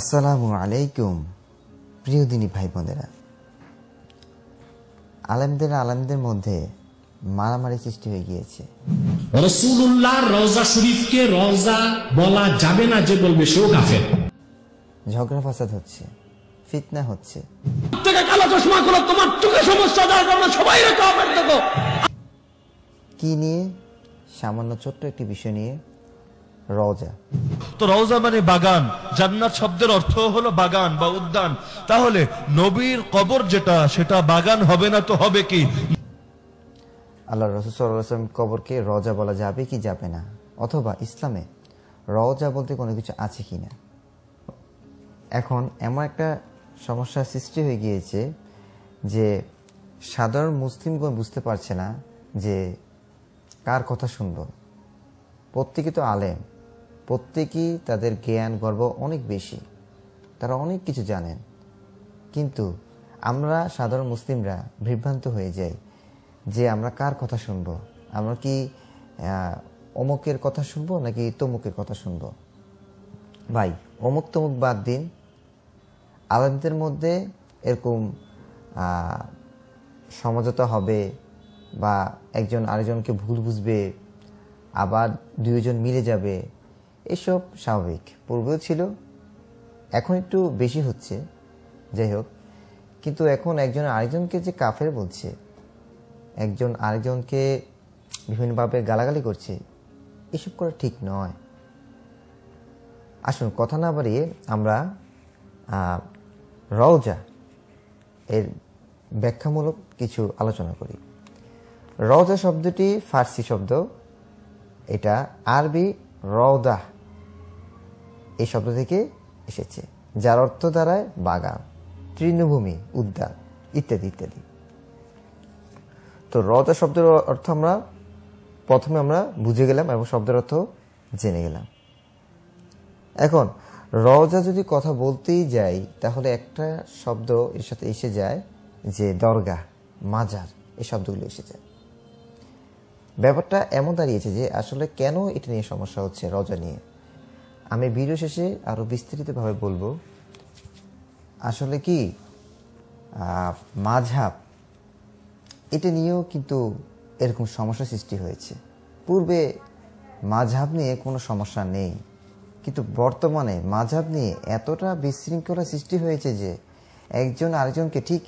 আসসালামু আলাইকুম প্রিয় দিনী ভাই বোনেরা আলেমদের আলেমদের মধ্যে মারামারি সৃষ্টি হয়ে গিয়েছে রসুল্লাহ শরীফকে বলা যাবে না যে বলবে সেও কাফের ঝগড়া ফাসাদ হচ্ছে ফিতনা হচ্ছে তোমার চোখে সমস্যা তোমরা সবাই কি নিয়ে সামান্য ছোট্ট একটি বিষয় নিয়ে রজা তো রওজা মানে বাগান জান্নাত শব্দের অর্থ হলো বাগান বা উদ্যান তাহলে নবীর কবর যেটা সেটা বাগান হবে না তো হবে কি আল্লাহ রসুলাম কবরকে রজা বলা যাবে কি যাবে না অথবা ইসলামে রজা বলতে কোনো কিছু আছে কি না এখন এমন একটা সমস্যা সৃষ্টি হয়ে গিয়েছে যে সাধারণ মুসলিমগণ বুঝতে পারছে না যে কার কথা শুনব প্রত্যেকে তো আলেম প্রত্যেকেই তাদের জ্ঞান গর্ব অনেক বেশি তারা অনেক কিছু জানেন কিন্তু আমরা সাধারণ মুসলিমরা বিভ্রান্ত হয়ে যাই যে আমরা কার কথা শুনব আমরা কি অমুকের কথা শুনব নাকি তমুকের কথা শুনব ভাই অমুক তমুক বাদ দিন আলেমদের মধ্যে এরকম সমঝোতা হবে বা একজন আরেকজনকে ভুল বুঝবে আবার দুইজন মিলে যাবে এসব স্বাভাবিক পূর্বেও ছিল এখন একটু বেশি হচ্ছে যাই হোক কিন্তু এখন একজন আরেকজনকে যে কাফের বলছে একজন আরেকজনকে বিভিন্নভাবে গালাগালি করছে এসব করা ঠিক নয় আসুন কথা না বাড়িয়ে আমরা রওজা এর ব্যাখ্যামূলক কিছু আলোচনা করি রওজা শব্দটি ফার্সি শব্দ এটা আরবি রওদাহ এই শব্দ থেকে এসেছে যার অর্থ দাঁড়ায় বাগান তৃণভূমি উদ্যান ইত্যাদি ইত্যাদি তো রজা শব্দের অর্থ আমরা প্রথমে আমরা বুঝে গেলাম এবং শব্দের অর্থ জেনে গেলাম এখন রজা যদি কথা বলতেই যাই তাহলে একটা শব্দ এর সাথে এসে যায় যে দরগা মাজার এই শব্দগুলো এসে যায় ব্যাপারটা এমন দাঁড়িয়েছে যে আসলে কেন এটা নিয়ে সমস্যা হচ্ছে রজা নিয়ে আমি ভিডিও শেষে আরও বিস্তারিতভাবে বলবো আসলে কি মাঝাব এটা নিয়েও কিন্তু এরকম সমস্যা সৃষ্টি হয়েছে পূর্বে মাঝাব নিয়ে কোনো সমস্যা নেই কিন্তু বর্তমানে মাঝাব নিয়ে এতটা বিশৃঙ্খলা সৃষ্টি হয়েছে যে একজন আরেকজনকে ঠিক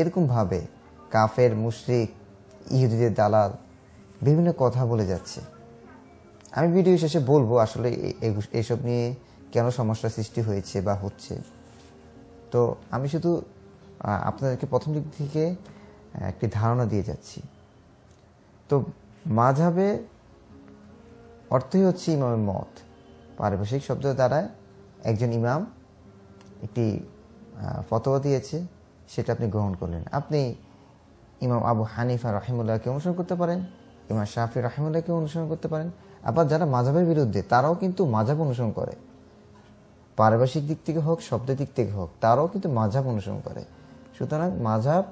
এরকমভাবে কাফের মুশরিক ইহুদিদের দালাল বিভিন্ন কথা বলে যাচ্ছে আমি ভিডিও শেষে বলবো আসলে এইসব নিয়ে কেন সমস্যা সৃষ্টি হয়েছে বা হচ্ছে তো আমি শুধু আপনাদেরকে প্রথম দিক থেকে একটি ধারণা দিয়ে যাচ্ছি তো মাঝাবে অর্থই হচ্ছে ইমামের মত পারিভাষিক শব্দ দ্বারা একজন ইমাম একটি ফতোয়া দিয়েছে সেটা আপনি গ্রহণ করলেন আপনি ইমাম আবু হানিফা রহিমুল্লাহকে অনুসরণ করতে পারেন ইমাম শাহি রহিমুল্লাহকে অনুসরণ করতে পারেন আবার যারা মাঝাবের বিরুদ্ধে তারাও কিন্তু মাঝাব অনুসরণ করে পারিভাষিক দিক থেকে হোক শব্দের দিক থেকে হোক তারাও কিন্তু মাঝাব অনুসরণ করে সুতরাং মাঝাব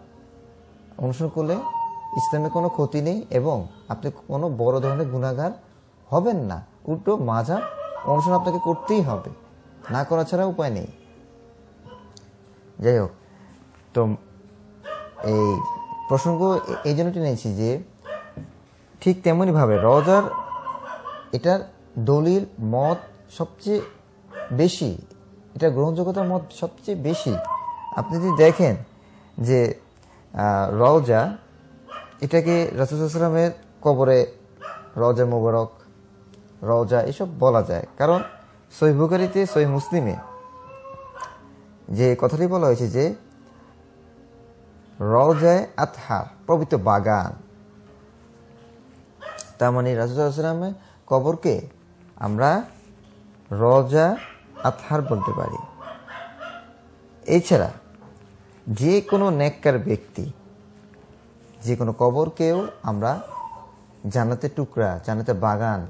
অনুসরণ করলে ইসলামে কোনো ক্ষতি নেই এবং আপনি কোনো বড় ধরনের গুণাগার হবেন না উল্টো মাঝাব অনুসরণ আপনাকে করতেই হবে না করা ছাড়া উপায় নেই যাই হোক তো এই প্রসঙ্গ এই জন্য টেনেছি যে ঠিক তেমনইভাবে রজার এটার দলিল মত সবচেয়ে বেশি এটা গ্রহণযোগ্যতার মত সবচেয়ে বেশি আপনি যদি দেখেন যে রওজা এটাকে আসলামের কবরে রওজা মোবারক রওজা এসব বলা যায় কারণ সহিবুকারিতে সহি মুসলিমে যে কথাটি বলা হয়েছে যে রওজায় আতহার পবিত্র বাগান তার মানে আসলামের কবরকে আমরা রজা আথার বলতে পারি এছাড়া যে কোনো নেককার ব্যক্তি যে কোনো কবরকেও আমরা জানাতে টুকরা জানাতে বাগান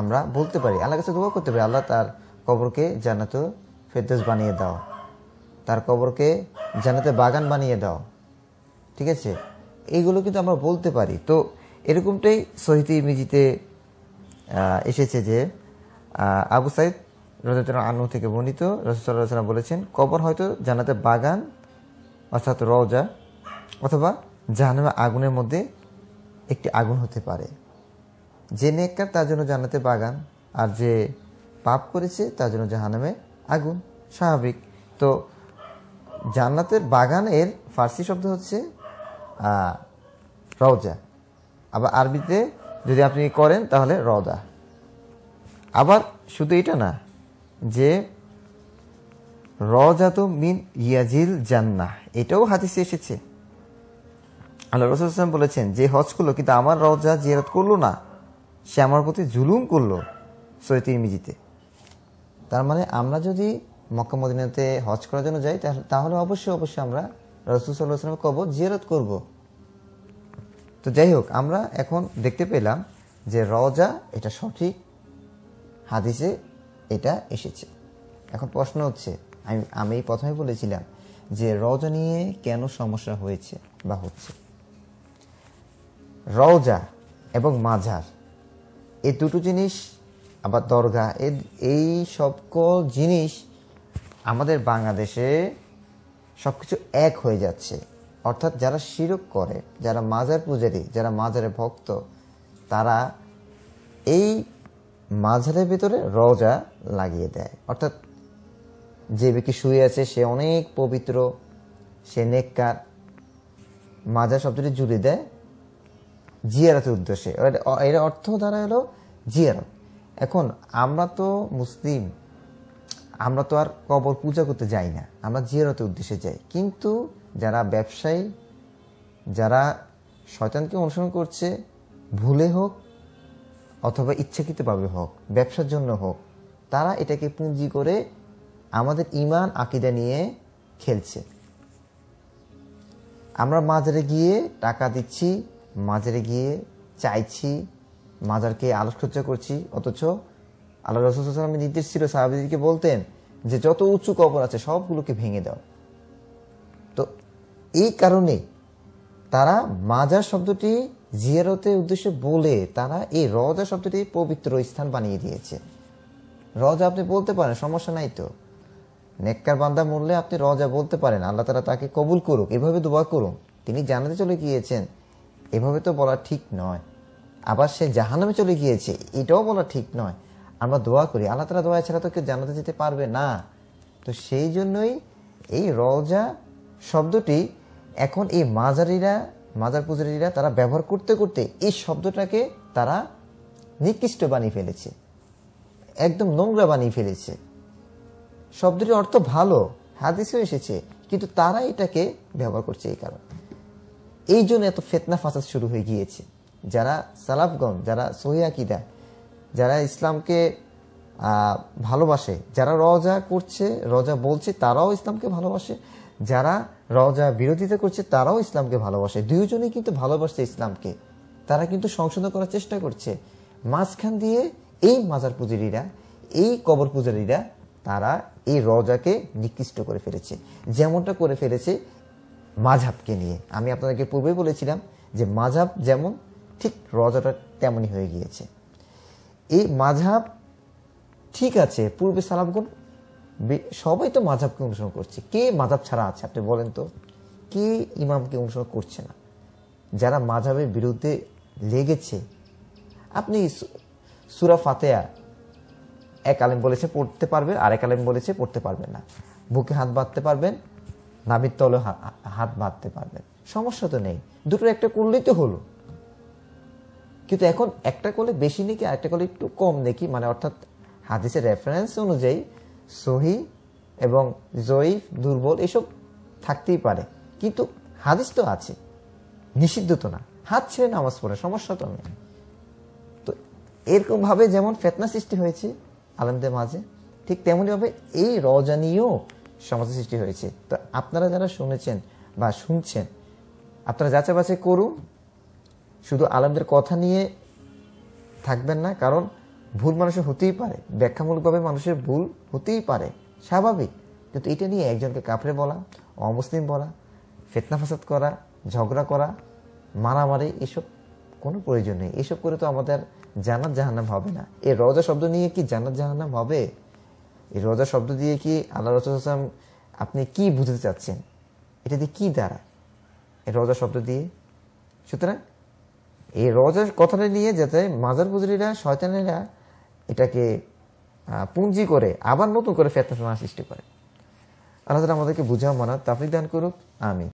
আমরা বলতে পারি আল্লাহ কাছে দোয়া করতে পারি আল্লাহ তার কবরকে জানাত ফেরদেশ বানিয়ে দাও তার কবরকে জানাতে বাগান বানিয়ে দাও ঠিক আছে এইগুলো কিন্তু আমরা বলতে পারি তো এরকমটাই সহিত ইমিজিতে এসেছে যে আবু সাইদ রজাতুল আনু থেকে বর্ণিত রসদাল্লাহ বলেছেন কবর হয়তো জানাতে বাগান অর্থাৎ রওজা অথবা জাহানামে আগুনের মধ্যে একটি আগুন হতে পারে যে নেককার তার জন্য জানাতে বাগান আর যে পাপ করেছে তার জন্য জাহানামে আগুন স্বাভাবিক তো জান্নাতের বাগানের ফার্সি শব্দ হচ্ছে রওজা আবার আরবিতে যদি আপনি করেন তাহলে রদা আবার শুধু এটা না যে রজাত মিন ইয়াজিল জান্না এটাও হাদিসে এসেছে আল্লাহ রসুল ইসলাম বলেছেন যে হজ করলো কিন্তু আমার রজা জিয়ারত করলো না সে আমার প্রতি জুলুম করলো সৈয়দ ইমিজিতে তার মানে আমরা যদি মক্কা মদিনাতে হজ করার জন্য যাই তাহলে অবশ্যই অবশ্যই আমরা রসুল সাল্লাহ আসলামের কবর জিয়ারত করবো তো যাই হোক আমরা এখন দেখতে পেলাম যে রজা এটা সঠিক হাদিসে এটা এসেছে এখন প্রশ্ন হচ্ছে আমি আমি প্রথমে বলেছিলাম যে রজা নিয়ে কেন সমস্যা হয়েছে বা হচ্ছে রওজা এবং মাঝার এই দুটো জিনিস আবার দরগা এই সকল জিনিস আমাদের বাংলাদেশে সব কিছু এক হয়ে যাচ্ছে অর্থাৎ যারা শিরক করে যারা মাজার পূজারী যারা মাজারে ভক্ত তারা এই মাঝারের ভিতরে রজা লাগিয়ে দেয় অর্থাৎ যে ব্যক্তি শুয়ে আছে সে অনেক পবিত্র সে নেককার মাজার শব্দটি জুড়ে দেয় জিয়ারতের উদ্দেশ্যে এর অর্থ দ্বারা হলো জিয়ারত এখন আমরা তো মুসলিম আমরা তো আর কবর পূজা করতে যাই না আমরা জিয়ারতের উদ্দেশ্যে যাই কিন্তু যারা ব্যবসায়ী যারা শয়তানকে অনুসরণ করছে ভুলে হোক অথবা ইচ্ছাকৃতভাবে হোক ব্যবসার জন্য হোক তারা এটাকে পুঁজি করে আমাদের ইমান আকিদা নিয়ে খেলছে আমরা মাজারে গিয়ে টাকা দিচ্ছি মাজারে গিয়ে চাইছি মাজারকে আলোকসজ্জা করছি অথচ আল্লাহ রসুল নির্দেশ ছিল সাহাবিদিকে বলতেন যে যত উঁচু কবর আছে সবগুলোকে ভেঙে দাও এই কারণে তারা মাজা শব্দটি জিয়ারতের উদ্দেশ্যে বলে তারা এই রজা শব্দটি পবিত্র স্থান বানিয়ে দিয়েছে রজা আপনি বলতে পারেন সমস্যা নাই তো নেককার বান্দা মরলে আপনি রজা বলতে পারেন আল্লাহ তারা তাকে কবুল করুক এভাবে দোয়া করুন তিনি জানাতে চলে গিয়েছেন এভাবে তো বলা ঠিক নয় আবার সে জাহানামে চলে গিয়েছে এটাও বলা ঠিক নয় আমরা দোয়া করি আল্লাহ তারা দোয়া ছাড়া তো কেউ জানাতে যেতে পারবে না তো সেই জন্যই এই রজা শব্দটি এখন এই মাজারিরা মাজার পুজারিরা তারা ব্যবহার করতে করতে এই শব্দটাকে তারা নিকৃষ্ট বানিয়ে ফেলেছে একদম নোংরা বানিয়ে ফেলেছে শব্দটির অর্থ ভালো হাদিসেও এসেছে কিন্তু তারা এটাকে ব্যবহার করছে এই কারণে এই জন্য এত ফেতনা ফাসাদ শুরু হয়ে গিয়েছে যারা সালাফগঞ্জ যারা সহিয়াকিদা যারা ইসলামকে ভালোবাসে যারা রজা করছে রজা বলছে তারাও ইসলামকে ভালোবাসে যারা রজা বিরোধিতা করছে তারাও ইসলামকে ভালোবাসে দুইজনেই কিন্তু ভালোবাসছে ইসলামকে তারা কিন্তু সংশোধন করার চেষ্টা করছে মাঝখান দিয়ে এই মাজার পুজারীরা এই কবর পুজারীরা তারা এই রজাকে নিকৃষ্ট করে ফেলেছে যেমনটা করে ফেলেছে মাঝাবকে নিয়ে আমি আপনাদেরকে পূর্বে বলেছিলাম যে মাঝাব যেমন ঠিক রজাটা তেমনই হয়ে গিয়েছে এই মাঝাব ঠিক আছে পূর্বে সালামগণ সবাই তো মাঝাবকে অনুসরণ করছে কে মাঝাব ছাড়া আছে আপনি বলেন তো কে ইমামকে অনুসরণ করছে না যারা মাঝাবের বিরুদ্ধে লেগেছে আপনি সুরা ফাতেয়া এক আলেম বলেছে পড়তে পারবেন আরেক আলেম বলেছে পড়তে পারবেন না বুকে হাত বাঁধতে পারবেন নাবির তলে হাত বাঁধতে পারবেন সমস্যা তো নেই দুটো একটা করলেই তো হলো কিন্তু এখন একটা করলে বেশি নেই কি আরেকটা করলে একটু কম দেখি মানে অর্থাৎ হাদিসের রেফারেন্স অনুযায়ী সহি এবং জয়ীফ দুর্বল এসব থাকতেই পারে কিন্তু হাদিস তো আছে নিষিদ্ধ তো না হাত ছেড়ে নামাজ পড়ে সমস্যা তো নেই তো এরকমভাবে যেমন ফেতনা সৃষ্টি হয়েছে আলমদের মাঝে ঠিক তেমনইভাবে এই রজনীয় সমাজ সৃষ্টি হয়েছে তো আপনারা যারা শুনেছেন বা শুনছেন আপনারা যাচাই বাছাই করুন শুধু আলমদের কথা নিয়ে থাকবেন না কারণ ভুল মানুষের হতেই পারে ব্যাখ্যামূলকভাবে মানুষের ভুল হতেই পারে স্বাভাবিক কিন্তু এটা নিয়ে একজনকে কাফরে বলা অমুসলিম বলা ফেতনা ফাসাদ করা ঝগড়া করা মারামারি এসব কোনো প্রয়োজন নেই এসব করে তো আমাদের জানার জাহান্নাম হবে না এই রজা শব্দ নিয়ে কি জানার জাহান্নাম হবে এই রজা শব্দ দিয়ে কি আল্লাহ রসুলাম আপনি কি বুঝতে চাচ্ছেন এটা দিয়ে কী দ্বারা এই রজা শব্দ দিয়ে সুতরাং এই রজার কথাটা নিয়ে যাতে মাজার পুজুরিরা শয়তানেরা এটাকে পুঞ্জি করে আবার নতুন করে ফেতনা সৃষ্টি করে আল্লাহ আমাদেরকে বুঝা মানা তাফিক দান করুক আমি